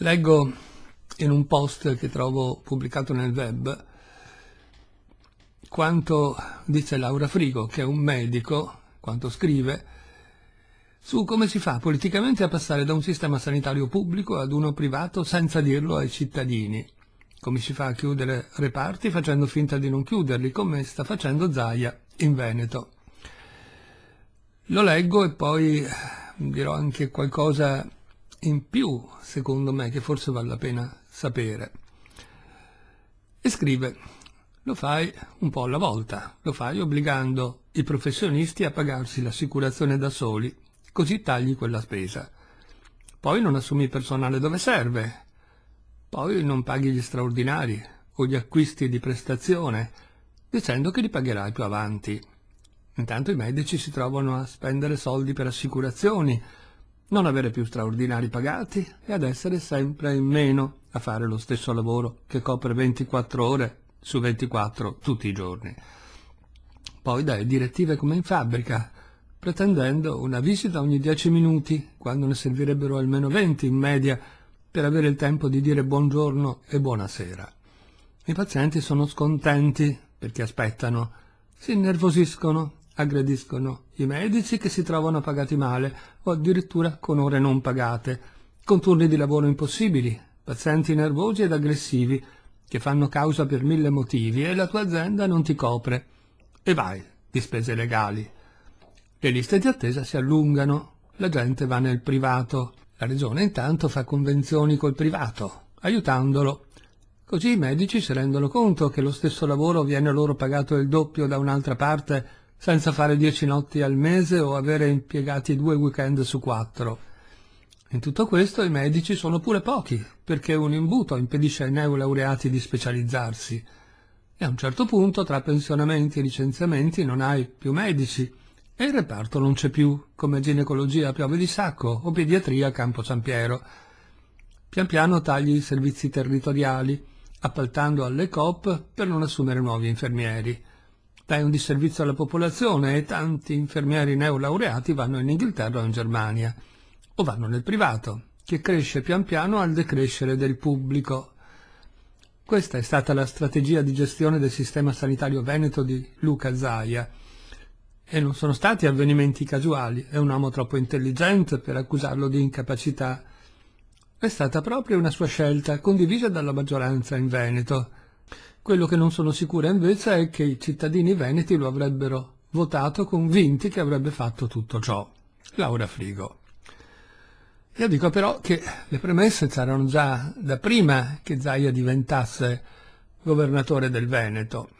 Leggo in un post che trovo pubblicato nel web quanto dice Laura Frigo, che è un medico, quanto scrive, su come si fa politicamente a passare da un sistema sanitario pubblico ad uno privato senza dirlo ai cittadini, come si fa a chiudere reparti facendo finta di non chiuderli, come sta facendo Zaia in Veneto. Lo leggo e poi dirò anche qualcosa in più, secondo me, che forse vale la pena sapere. E scrive, lo fai un po' alla volta, lo fai obbligando i professionisti a pagarsi l'assicurazione da soli, così tagli quella spesa. Poi non assumi personale dove serve, poi non paghi gli straordinari o gli acquisti di prestazione, dicendo che li pagherai più avanti. Intanto i medici si trovano a spendere soldi per assicurazioni, non avere più straordinari pagati e ad essere sempre in meno a fare lo stesso lavoro che copre 24 ore su 24 tutti i giorni. Poi dai direttive come in fabbrica, pretendendo una visita ogni 10 minuti, quando ne servirebbero almeno 20 in media, per avere il tempo di dire buongiorno e buonasera. I pazienti sono scontenti perché aspettano, si innervosiscono aggrediscono i medici che si trovano pagati male o addirittura con ore non pagate, con turni di lavoro impossibili, pazienti nervosi ed aggressivi che fanno causa per mille motivi e la tua azienda non ti copre. E vai di spese legali. Le liste di attesa si allungano, la gente va nel privato. La regione intanto fa convenzioni col privato, aiutandolo. Così i medici si rendono conto che lo stesso lavoro viene loro pagato il doppio da un'altra parte senza fare dieci notti al mese o avere impiegati due weekend su quattro. In tutto questo i medici sono pure pochi, perché un imbuto impedisce ai neolaureati di specializzarsi. E a un certo punto, tra pensionamenti e licenziamenti, non hai più medici, e il reparto non c'è più, come ginecologia a Piove di Sacco o pediatria a Campo Sampiero. Pian piano tagli i servizi territoriali, appaltando alle COP per non assumere nuovi infermieri dai un disservizio alla popolazione e tanti infermieri neolaureati vanno in Inghilterra o in Germania o vanno nel privato, che cresce pian piano al decrescere del pubblico. Questa è stata la strategia di gestione del sistema sanitario veneto di Luca Zaia. E non sono stati avvenimenti casuali, è un uomo troppo intelligente per accusarlo di incapacità. È stata proprio una sua scelta condivisa dalla maggioranza in Veneto, quello che non sono sicura invece è che i cittadini veneti lo avrebbero votato convinti che avrebbe fatto tutto ciò. Laura Frigo. Io dico però che le premesse c'erano già da prima che Zaia diventasse governatore del Veneto.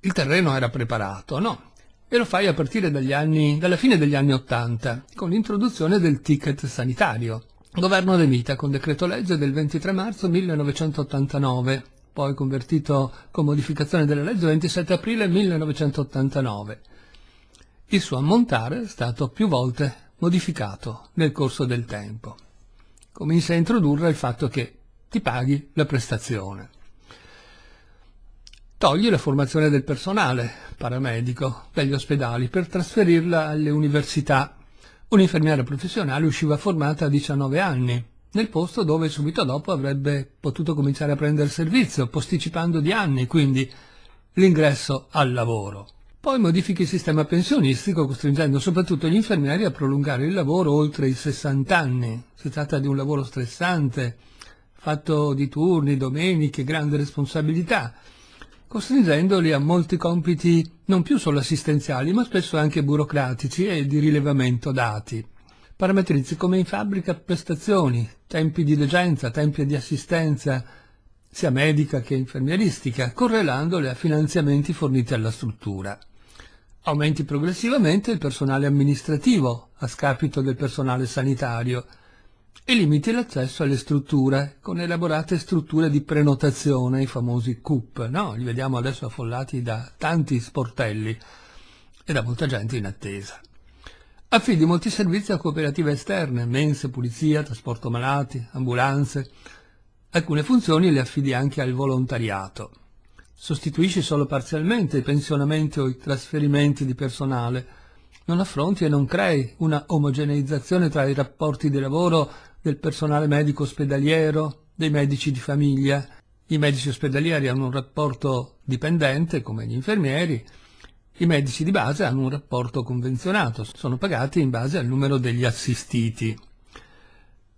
Il terreno era preparato, no? E lo fai a partire anni, dalla fine degli anni Ottanta, con l'introduzione del ticket sanitario. Governo De Mita con decreto legge del 23 marzo 1989 poi convertito con modificazione della legge 27 aprile 1989. Il suo ammontare è stato più volte modificato nel corso del tempo. Comincia a introdurre il fatto che ti paghi la prestazione. Togli la formazione del personale paramedico dagli ospedali per trasferirla alle università. Un'infermiera professionale usciva formata a 19 anni, nel posto dove subito dopo avrebbe potuto cominciare a prendere servizio, posticipando di anni quindi l'ingresso al lavoro. Poi modifichi il sistema pensionistico costringendo soprattutto gli infermieri a prolungare il lavoro oltre i 60 anni. Si tratta di un lavoro stressante, fatto di turni, domeniche, grande responsabilità, costringendoli a molti compiti non più solo assistenziali ma spesso anche burocratici e di rilevamento dati parametrizzi come in fabbrica prestazioni, tempi di degenza, tempi di assistenza, sia medica che infermieristica, correlandole a finanziamenti forniti alla struttura. Aumenti progressivamente il personale amministrativo, a scapito del personale sanitario, e limiti l'accesso alle strutture, con elaborate strutture di prenotazione, i famosi CUP, no? Li vediamo adesso affollati da tanti sportelli e da molta gente in attesa affidi molti servizi a cooperative esterne, mense, pulizia, trasporto malati, ambulanze. Alcune funzioni le affidi anche al volontariato. Sostituisci solo parzialmente i pensionamenti o i trasferimenti di personale. Non affronti e non crei una omogeneizzazione tra i rapporti di lavoro del personale medico ospedaliero, dei medici di famiglia. I medici ospedalieri hanno un rapporto dipendente, come gli infermieri, i medici di base hanno un rapporto convenzionato, sono pagati in base al numero degli assistiti.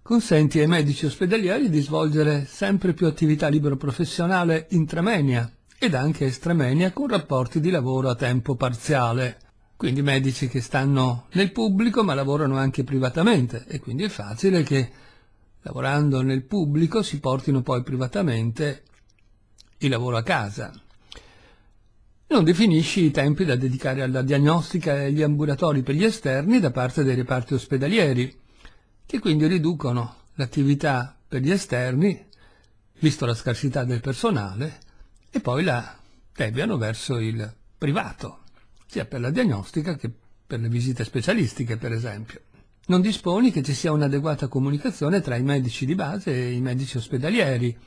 Consenti ai medici ospedalieri di svolgere sempre più attività libero-professionale intramenia ed anche estramenia con rapporti di lavoro a tempo parziale. Quindi medici che stanno nel pubblico ma lavorano anche privatamente e quindi è facile che lavorando nel pubblico si portino poi privatamente il lavoro a casa non definisci i tempi da dedicare alla diagnostica e agli ambulatori per gli esterni da parte dei reparti ospedalieri, che quindi riducono l'attività per gli esterni, visto la scarsità del personale, e poi la deviano verso il privato, sia per la diagnostica che per le visite specialistiche, per esempio. Non disponi che ci sia un'adeguata comunicazione tra i medici di base e i medici ospedalieri,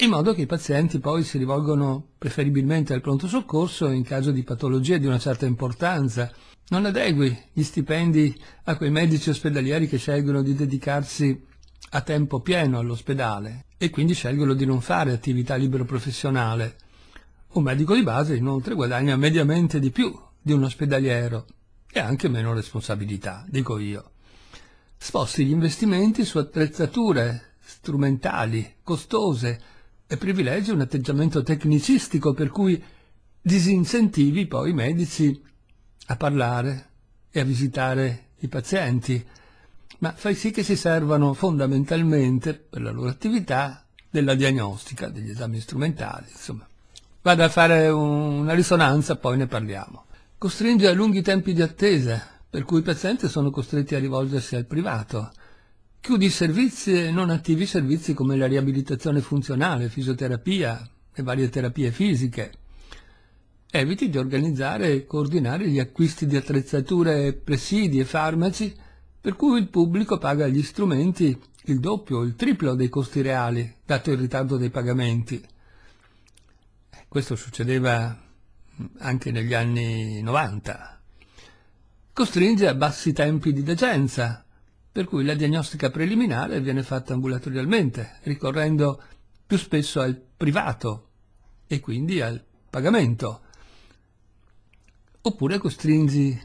in modo che i pazienti poi si rivolgono preferibilmente al pronto soccorso in caso di patologie di una certa importanza. Non adegui gli stipendi a quei medici ospedalieri che scelgono di dedicarsi a tempo pieno all'ospedale e quindi scelgono di non fare attività libero professionale. Un medico di base inoltre guadagna mediamente di più di un ospedaliero e anche meno responsabilità, dico io. Sposti gli investimenti su attrezzature strumentali, costose, e privilegi un atteggiamento tecnicistico per cui disincentivi poi i medici a parlare e a visitare i pazienti, ma fai sì che si servano fondamentalmente per la loro attività della diagnostica, degli esami strumentali, insomma. Vado a fare un, una risonanza, poi ne parliamo. Costringe a lunghi tempi di attesa, per cui i pazienti sono costretti a rivolgersi al privato, Chiudi servizi e non attivi servizi come la riabilitazione funzionale, fisioterapia e varie terapie fisiche. Eviti di organizzare e coordinare gli acquisti di attrezzature, presidi e farmaci per cui il pubblico paga gli strumenti il doppio o il triplo dei costi reali, dato il ritardo dei pagamenti. Questo succedeva anche negli anni 90. Costringe a bassi tempi di decenza, per cui la diagnostica preliminare viene fatta ambulatorialmente, ricorrendo più spesso al privato e quindi al pagamento. Oppure costringi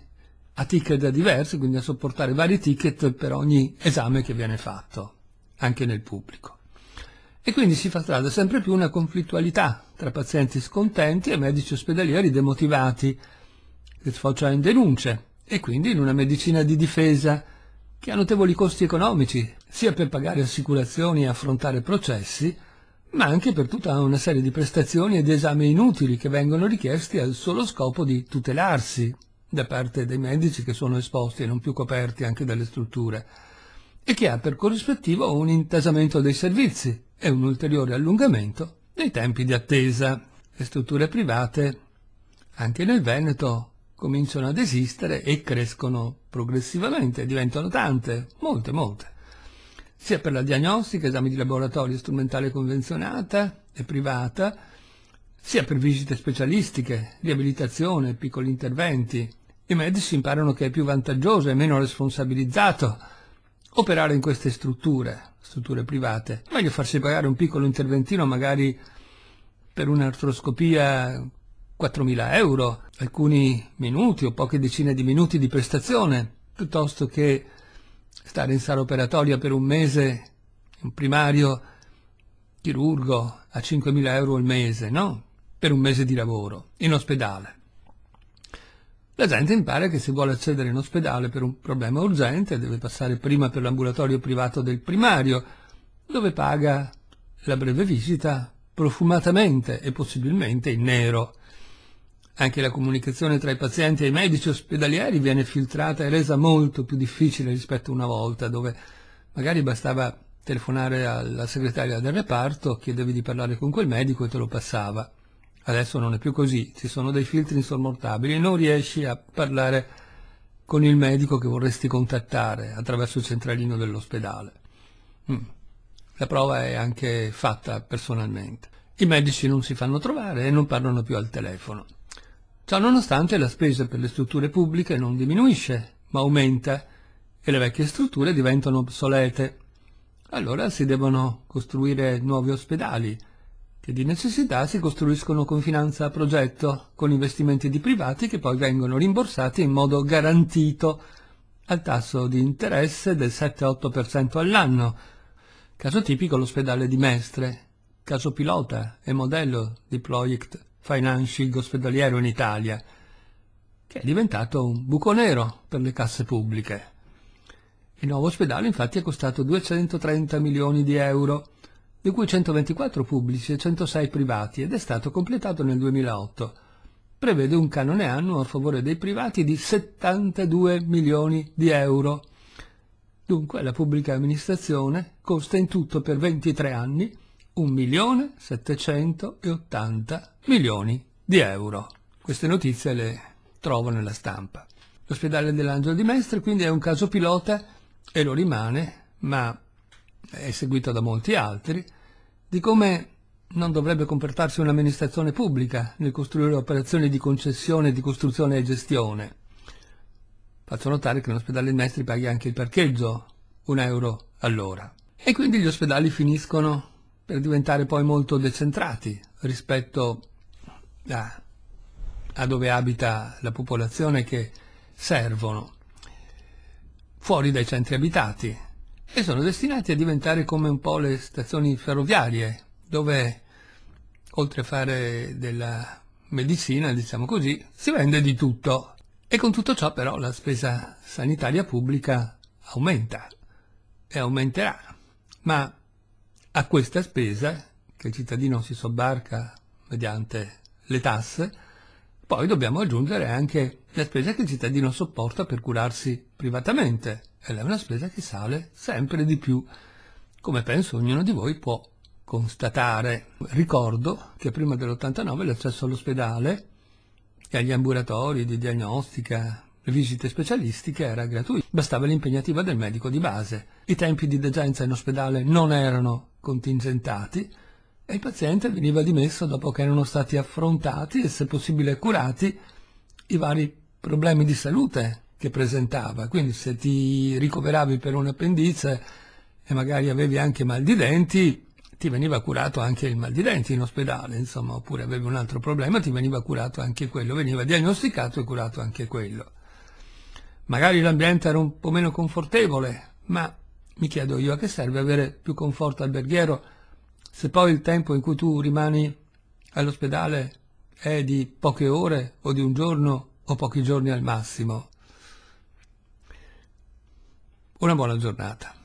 a ticket diversi, quindi a sopportare vari ticket per ogni esame che viene fatto, anche nel pubblico. E quindi si fa strada sempre più una conflittualità tra pazienti scontenti e medici ospedalieri demotivati, che sfocia in denunce, e quindi in una medicina di difesa che ha notevoli costi economici, sia per pagare assicurazioni e affrontare processi, ma anche per tutta una serie di prestazioni ed esami inutili che vengono richiesti al solo scopo di tutelarsi da parte dei medici che sono esposti e non più coperti anche dalle strutture, e che ha per corrispettivo un intasamento dei servizi e un ulteriore allungamento dei tempi di attesa. Le strutture private, anche nel Veneto, cominciano ad esistere e crescono progressivamente, diventano tante, molte, molte, sia per la diagnostica, esami di laboratorio strumentale convenzionata e privata, sia per visite specialistiche, riabilitazione, piccoli interventi. I medici imparano che è più vantaggioso e meno responsabilizzato operare in queste strutture, strutture private. Meglio farsi pagare un piccolo interventino magari per un'artroscopia 4.000 euro, alcuni minuti o poche decine di minuti di prestazione, piuttosto che stare in sala operatoria per un mese, un primario chirurgo a 5.000 euro al mese, no? Per un mese di lavoro, in ospedale. La gente impara che se vuole accedere in ospedale per un problema urgente deve passare prima per l'ambulatorio privato del primario, dove paga la breve visita profumatamente e possibilmente in nero, anche la comunicazione tra i pazienti e i medici ospedalieri viene filtrata e resa molto più difficile rispetto a una volta, dove magari bastava telefonare alla segretaria del reparto, chiedevi di parlare con quel medico e te lo passava. Adesso non è più così, ci sono dei filtri insormontabili, e non riesci a parlare con il medico che vorresti contattare attraverso il centralino dell'ospedale. Mm. La prova è anche fatta personalmente. I medici non si fanno trovare e non parlano più al telefono. Ciononostante la spesa per le strutture pubbliche non diminuisce, ma aumenta e le vecchie strutture diventano obsolete. Allora si devono costruire nuovi ospedali, che di necessità si costruiscono con finanza a progetto, con investimenti di privati che poi vengono rimborsati in modo garantito al tasso di interesse del 7-8% all'anno. Caso tipico l'ospedale di Mestre, caso pilota e modello di Project financial ospedaliero in Italia, che è diventato un buco nero per le casse pubbliche. Il nuovo ospedale infatti è costato 230 milioni di euro, di cui 124 pubblici e 106 privati, ed è stato completato nel 2008. Prevede un canone annuo a favore dei privati di 72 milioni di euro. Dunque la pubblica amministrazione costa in tutto per 23 anni 1.780 milioni di euro. Queste notizie le trovo nella stampa. L'ospedale dell'Angelo di Mestre quindi è un caso pilota e lo rimane, ma è seguito da molti altri, di come non dovrebbe comportarsi un'amministrazione pubblica nel costruire operazioni di concessione, di costruzione e gestione. Faccio notare che l'ospedale di Mestre paghi anche il parcheggio, un euro all'ora. E quindi gli ospedali finiscono per diventare poi molto decentrati rispetto a, a dove abita la popolazione che servono, fuori dai centri abitati, e sono destinati a diventare come un po' le stazioni ferroviarie, dove oltre a fare della medicina, diciamo così, si vende di tutto. E con tutto ciò però la spesa sanitaria pubblica aumenta e aumenterà. Ma a questa spesa, che il cittadino si sobbarca mediante le tasse, poi dobbiamo aggiungere anche la spesa che il cittadino sopporta per curarsi privatamente, e è una spesa che sale sempre di più, come penso ognuno di voi può constatare. Ricordo che prima dell'89 l'accesso all'ospedale e agli ambulatori di diagnostica le visite specialistiche era gratuito, bastava l'impegnativa del medico di base. I tempi di degenza in ospedale non erano contingentati e il paziente veniva dimesso dopo che erano stati affrontati e se possibile curati i vari problemi di salute che presentava. Quindi se ti ricoveravi per un appendice e magari avevi anche mal di denti, ti veniva curato anche il mal di denti in ospedale, insomma, oppure avevi un altro problema, ti veniva curato anche quello, veniva diagnosticato e curato anche quello. Magari l'ambiente era un po' meno confortevole, ma mi chiedo io a che serve avere più conforto alberghiero se poi il tempo in cui tu rimani all'ospedale è di poche ore o di un giorno o pochi giorni al massimo. Una buona giornata.